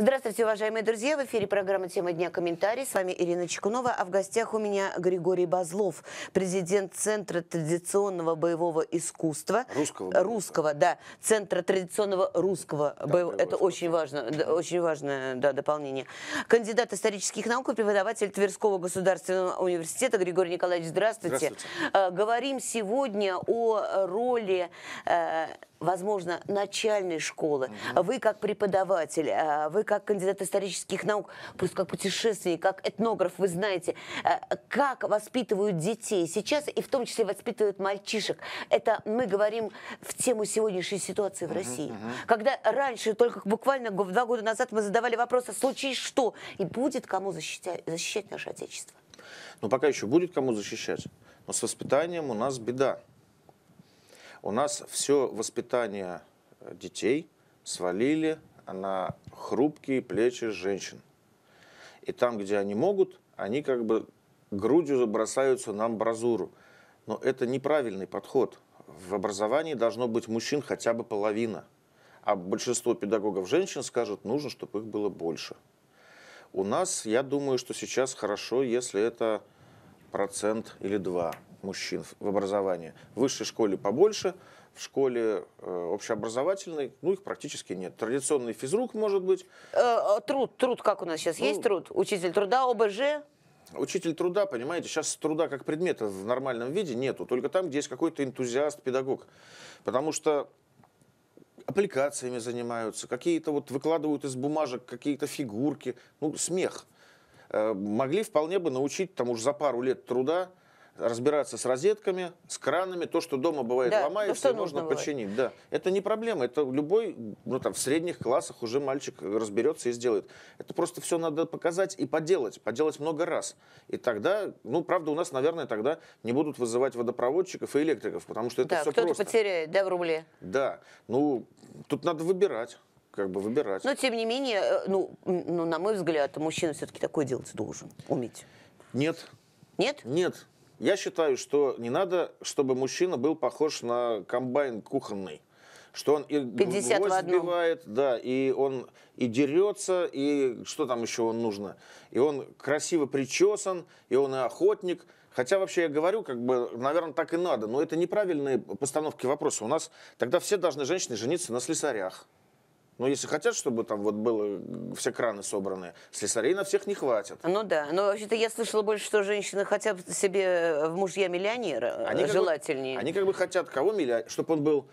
Здравствуйте, уважаемые друзья. В эфире программа «Тема дня. Комментарий». С вами Ирина Чекунова. А в гостях у меня Григорий Базлов, президент Центра традиционного боевого искусства. Русского. Э, боевого. Русского, да. Центра традиционного русского да, боевого. Это искусства. очень важно, да, очень важное да, дополнение. Кандидат исторических наук и преподаватель Тверского государственного университета Григорий Николаевич. Здравствуйте. здравствуйте. Э, говорим сегодня о роли э, возможно, начальной школы, угу. вы как преподаватель, э, вы как кандидат исторических наук, плюс как путешественник, как этнограф, вы знаете, э, как воспитывают детей сейчас, и в том числе воспитывают мальчишек. Это мы говорим в тему сегодняшней ситуации в угу, России. Угу. Когда раньше, только буквально два года назад мы задавали вопрос, а случай что? И будет кому защищать, защищать наше Отечество? Ну, пока еще будет кому защищать. Но с воспитанием у нас беда. У нас все воспитание э, детей свалили на хрупкие плечи женщин. И там, где они могут, они как бы грудью бросаются на амбразуру. Но это неправильный подход. В образовании должно быть мужчин хотя бы половина. А большинство педагогов женщин скажут, нужно, чтобы их было больше. У нас, я думаю, что сейчас хорошо, если это процент или два мужчин в образовании. В высшей школе побольше, в школе э, общеобразовательной, ну, их практически нет. Традиционный физрук, может быть. Э, э труд, труд, как у нас сейчас? Ну, Есть труд? Учитель труда, ОБЖ? Учитель труда, понимаете, сейчас труда как предмета в нормальном виде нету, только там, где есть какой-то энтузиаст, педагог. Потому что аппликациями занимаются, какие-то вот выкладывают из бумажек какие-то фигурки, ну, смех. Э, могли вполне бы научить, там уж за пару лет труда, разбираться с розетками, с кранами, то, что дома бывает да, ломается, ну, нужно, нужно починить. Да. Это не проблема, это любой, ну там в средних классах уже мальчик разберется и сделает. Это просто все надо показать и поделать, поделать много раз. И тогда, ну правда, у нас, наверное, тогда не будут вызывать водопроводчиков и электриков, потому что это да, все кто-то просто. потеряет, да, в рубле? Да, ну тут надо выбирать как бы выбирать. Но тем не менее, э, ну, ну на мой взгляд, мужчина все-таки такое делать должен, уметь. Нет. Нет? Нет. Я считаю, что не надо, чтобы мужчина был похож на комбайн кухонный. Что он и гвоздь сбивает, да, и он и дерется, и что там еще он нужно. И он красиво причесан, и он и охотник. Хотя вообще я говорю, как бы, наверное, так и надо, но это неправильные постановки вопроса. У нас тогда все должны женщины жениться на слесарях. Но ну, если хотят, чтобы там вот было все краны собраны, слесарей на всех не хватит. Ну да, но вообще-то я слышала больше, что женщины хотят себе э, в мужья миллионера, они желательнее. Э, как бы, они как бы хотят кого миллионера, чтобы он был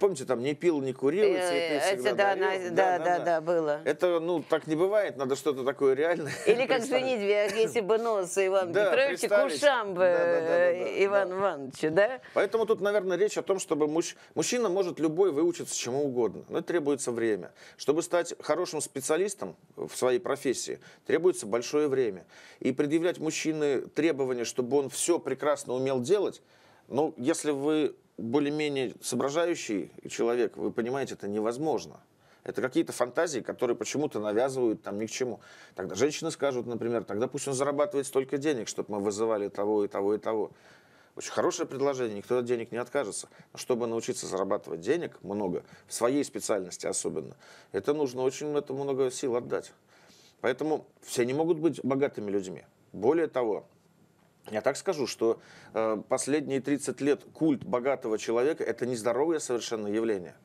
Помните, там не пил, не курил, и э, цветы всегда это, да, дарил. Да, да, да, да, да, было. Это, ну, так не бывает, надо что-то такое реальное. Или как женить, если бы нос Иван да, Петрович к ушам бы да, да, да, да, э, Иван да. Ивановича, да? Поэтому тут, наверное, речь о том, чтобы муж... мужчина может любой выучиться чему угодно, но требуется время. Чтобы стать хорошим специалистом в своей профессии, требуется большое время. И предъявлять мужчины требования, чтобы он все прекрасно умел делать, ну, если вы более-менее соображающий человек, вы понимаете, это невозможно. Это какие-то фантазии, которые почему-то навязывают там ни к чему. Тогда женщины скажут, например, тогда пусть он зарабатывает столько денег, чтобы мы вызывали того и того и того. Очень хорошее предложение, никто от денег не откажется. Но чтобы научиться зарабатывать денег много, в своей специальности особенно, это нужно очень это много сил отдать. Поэтому все не могут быть богатыми людьми. Более того, я так скажу, что э, последние 30 лет культ богатого человека – это нездоровое совершенно явление.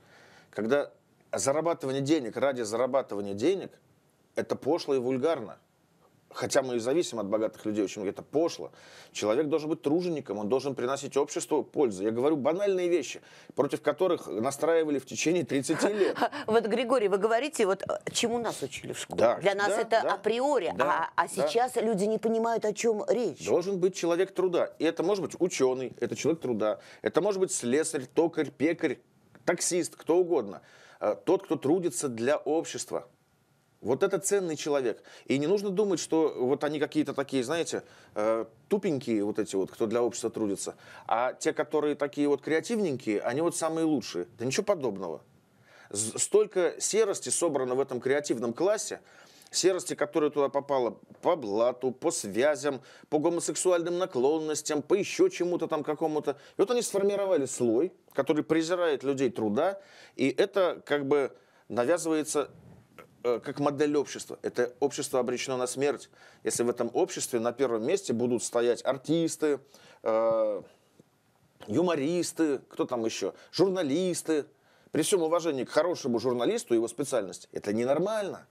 Когда зарабатывание денег ради зарабатывания денег – это пошло и вульгарно хотя мы и зависим от богатых людей, очень это пошло. Человек должен быть тружеником, он должен приносить обществу пользу. Я говорю банальные вещи, против которых настраивали в течение 30 лет. Вот, Григорий, вы говорите, вот э, чему нас учили в школе. Да, Для нас да, это да, априори, да, а, а сейчас да. люди не понимают, о чем речь. Должен быть человек труда. И это может быть ученый, это человек труда, это может быть слесарь, токарь, пекарь, таксист, кто угодно. Э, тот, кто трудится для общества. Вот это ценный человек. И не нужно думать, что вот они какие-то такие, знаете, э, тупенькие вот эти вот, кто для общества трудится. А те, которые такие вот креативненькие, они вот самые лучшие. Да ничего подобного. Столько серости собрано в этом креативном классе, серости, которая туда попала по блату, по связям, по гомосексуальным наклонностям, по еще чему-то там какому-то. И вот они сформировали слой, который презирает людей труда, и это как бы навязывается Э, как модель общества. Это общество обречено на смерть. Если в этом обществе на первом месте будут стоять артисты, э, юмористы, кто там еще, журналисты. При всем уважении к хорошему журналисту, его специальность, это ненормально.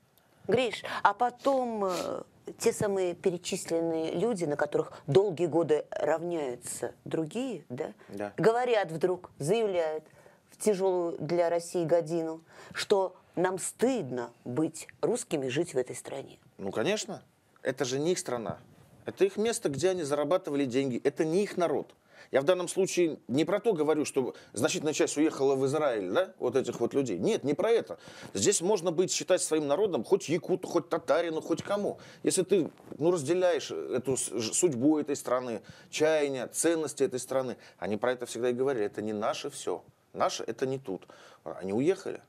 Гриш, а потом э, те самые перечисленные люди, на которых долгие годы равняются другие, да, да. говорят вдруг, заявляют в тяжелую для России годину, что нам стыдно быть русскими, жить в этой стране. Ну, конечно. Это же не их страна. Это их место, где они зарабатывали деньги. Это не их народ. Я в данном случае не про то говорю, что значительная часть уехала в Израиль, да, вот этих вот людей. Нет, не про это. Здесь можно быть считать своим народом хоть якуту, хоть татарину, хоть кому. Если ты ну, разделяешь эту судьбу этой страны, чаяния, ценности этой страны, они про это всегда и говорили, это не наше все. Наше это не тут. Они уехали.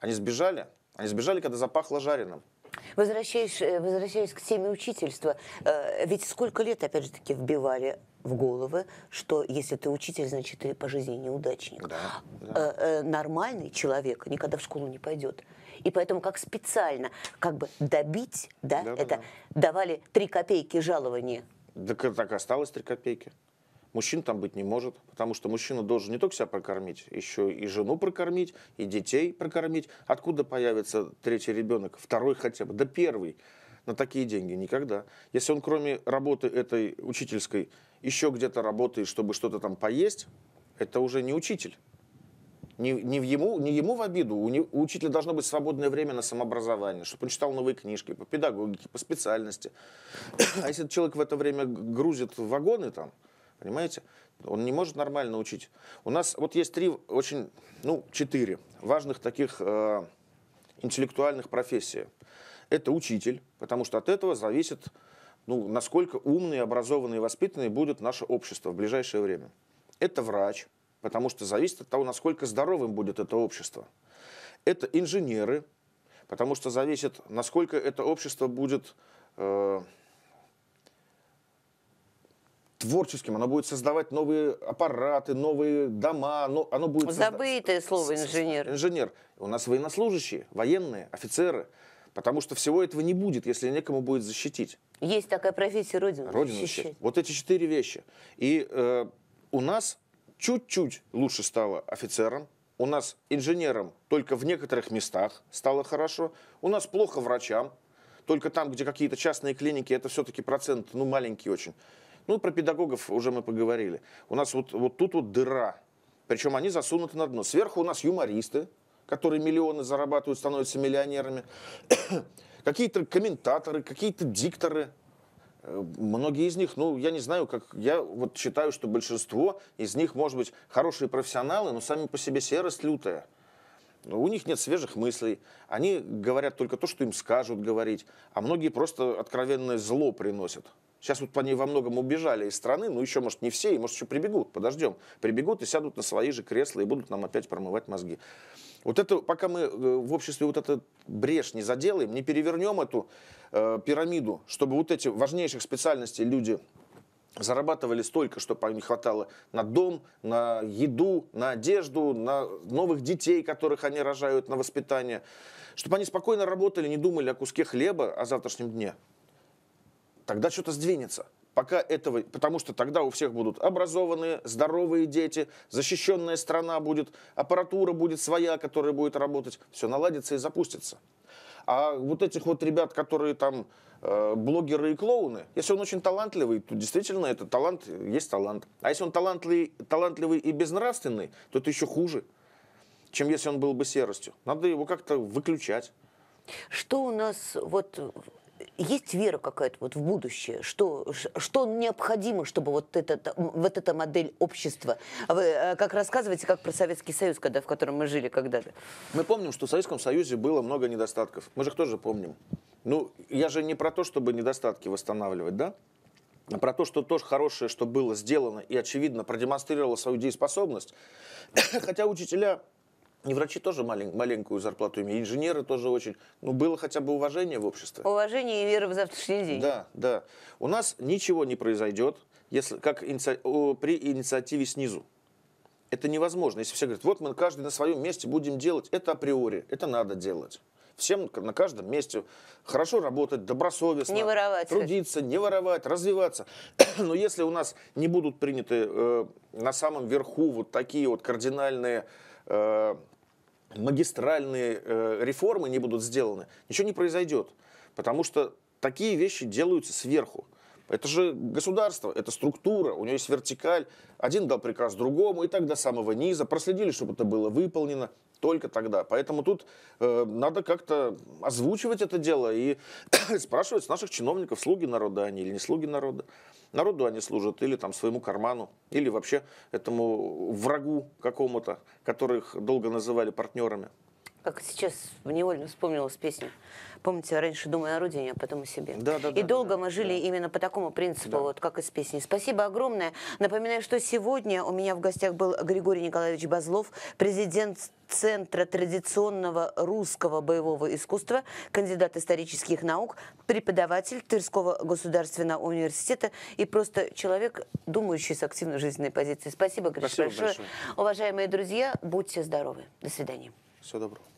Они сбежали. Они сбежали, когда запахло жареным. Возвращаясь, э, возвращаясь к теме учительства, э, ведь сколько лет, опять же таки, вбивали в головы, что если ты учитель, значит, ты по жизни неудачник. Да, да. Э, нормальный человек никогда в школу не пойдет. И поэтому как специально, как бы добить, да, да это да, да. давали три копейки жалования. Так, так осталось три копейки. Мужчин там быть не может, потому что мужчина должен не только себя прокормить, еще и жену прокормить, и детей прокормить. Откуда появится третий ребенок, второй хотя бы, да первый? на такие деньги никогда. Если он кроме работы этой учительской еще где-то работает, чтобы что-то там поесть, это уже не учитель. Не, не, в ему, не ему в обиду. У, не, у учителя должно быть свободное время на самообразование, чтобы он читал новые книжки по педагогике, по специальности. А если человек в это время грузит вагоны там, Понимаете? Он не может нормально учить. У нас вот есть три, очень, ну, четыре важных таких э, интеллектуальных профессии. Это учитель, потому что от этого зависит, ну, насколько умные, образованные, воспитанные будет наше общество в ближайшее время. Это врач, потому что зависит от того, насколько здоровым будет это общество. Это инженеры, потому что зависит, насколько это общество будет э, творческим, оно будет создавать новые аппараты, новые дома, но оно будет... Забытое созда... слово инженер. Инженер. У нас военнослужащие, военные, офицеры. Потому что всего этого не будет, если некому будет защитить. Есть такая профессия Родину. Родину защищать. Вот эти четыре вещи. И э, у нас чуть-чуть лучше стало офицерам, у нас инженерам только в некоторых местах стало хорошо, у нас плохо врачам, только там, где какие-то частные клиники, это все-таки процент, ну, маленький очень. Ну, про педагогов уже мы поговорили. У нас вот, вот тут вот дыра. Причем они засунуты на дно. Сверху у нас юмористы, которые миллионы зарабатывают, становятся миллионерами. какие-то комментаторы, какие-то дикторы. Э, многие из них, ну, я не знаю, как я вот считаю, что большинство из них, может быть, хорошие профессионалы, но сами по себе серость лютая. У них нет свежих мыслей, они говорят только то, что им скажут говорить, а многие просто откровенное зло приносят. Сейчас вот они во многом убежали из страны, ну еще, может, не все, и, может, еще прибегут, подождем. Прибегут и сядут на свои же кресла и будут нам опять промывать мозги. Вот это, пока мы э, в обществе вот этот брешь не заделаем, не перевернем эту э, пирамиду, чтобы вот эти важнейших специальностей люди зарабатывали столько, что не хватало на дом, на еду, на одежду, на новых детей, которых они рожают, на воспитание, чтобы они спокойно работали, не думали о куске хлеба, о завтрашнем дне. Тогда что-то сдвинется. Пока этого, потому что тогда у всех будут образованные, здоровые дети, защищенная страна будет, аппаратура будет своя, которая будет работать, все наладится и запустится. А вот этих вот ребят, которые там э, блогеры и клоуны, если он очень талантливый, то действительно это талант есть талант. А если он талантливый, талантливый и безнравственный, то это еще хуже, чем если он был бы серостью. Надо его как-то выключать. Что у нас вот есть вера какая-то вот в будущее, что, что необходимо, чтобы вот, этот, вот эта модель общества, а вы э, как рассказываете, как про Советский Союз, когда, в котором мы жили когда-то? Мы помним, что в Советском Союзе было много недостатков, мы же их тоже помним. Ну, я же не про то, чтобы недостатки восстанавливать, да? А про то, что тоже хорошее, что было сделано и, очевидно, продемонстрировало свою дееспособность. Хотя учителя не врачи тоже малень, маленькую зарплату имеют, инженеры тоже очень. Ну, было хотя бы уважение в обществе. Уважение и вера в завтрашний день. Да, да. У нас ничего не произойдет, если, как иници... при инициативе снизу. Это невозможно. Если все говорят, вот мы каждый на своем месте будем делать, это априори, это надо делать. Всем на каждом месте хорошо работать, добросовестно, не воровать, трудиться, не воровать, развиваться. Но если у нас не будут приняты э, на самом верху вот такие вот кардинальные э, магистральные э, реформы не будут сделаны, ничего не произойдет. Потому что такие вещи делаются сверху. Это же государство, это структура, у нее есть вертикаль. Один дал приказ другому, и так до самого низа. Проследили, чтобы это было выполнено только тогда. Поэтому тут э, надо как-то озвучивать это дело и спрашивать с наших чиновников, слуги народа они или не слуги народа народу они служат или там своему карману, или вообще этому врагу какому-то, которых долго называли партнерами как сейчас невольно вспомнилась песня. Помните, раньше думая о родине, а потом о себе. Да, да, и да, долго да, мы жили да. именно по такому принципу, да. вот как из песни. Спасибо огромное. Напоминаю, что сегодня у меня в гостях был Григорий Николаевич Базлов, президент Центра традиционного русского боевого искусства, кандидат исторических наук, преподаватель Тверского государственного университета и просто человек, думающий с активной жизненной позицией. Спасибо, Гриш, большое. большое. Уважаемые друзья, будьте здоровы. До свидания. Всего доброго.